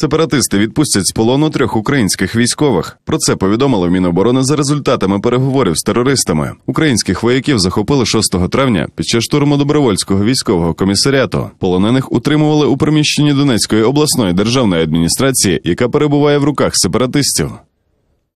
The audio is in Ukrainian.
Сепаратисти відпустять з полону трьох українських військових. Про це повідомило Міноборони за результатами переговорів з терористами. Українських вояків захопили 6 травня під час штурму добровольського військового комісаріату. Полонених утримували у приміщенні Донецької обласної державної адміністрації, яка перебуває в руках сепаратистів.